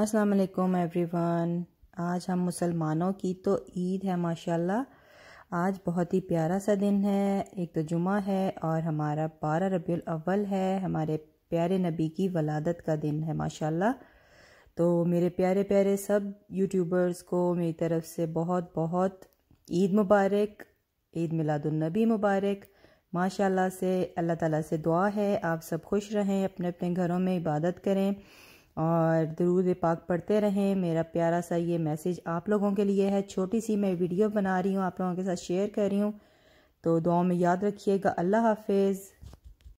असलकुम एवरीवन आज हम मुसलमानों की तो ईद है माशाल्लाह आज बहुत ही प्यारा सा दिन है एक तो जुमा है और हमारा बारह रबी अव्वल है हमारे प्यारे नबी की वलादत का दिन है माशाल्लाह तो मेरे प्यारे प्यारे सब यूट्यूबर्स को मेरी तरफ से बहुत बहुत ईद मुबारक ईद मिलादुलनबी मुबारक माशाल्लाह से अल्लाह ताला से दुआ है आप सब खुश रहें अपने अपने घरों में इबादत करें और दरूद पाक पढ़ते रहें मेरा प्यारा सा ये मैसेज आप लोगों के लिए है छोटी सी मैं वीडियो बना रही हूँ आप लोगों के साथ शेयर कर रही हूँ तो दुआ में याद रखिएगा अल्लाह हाफिज़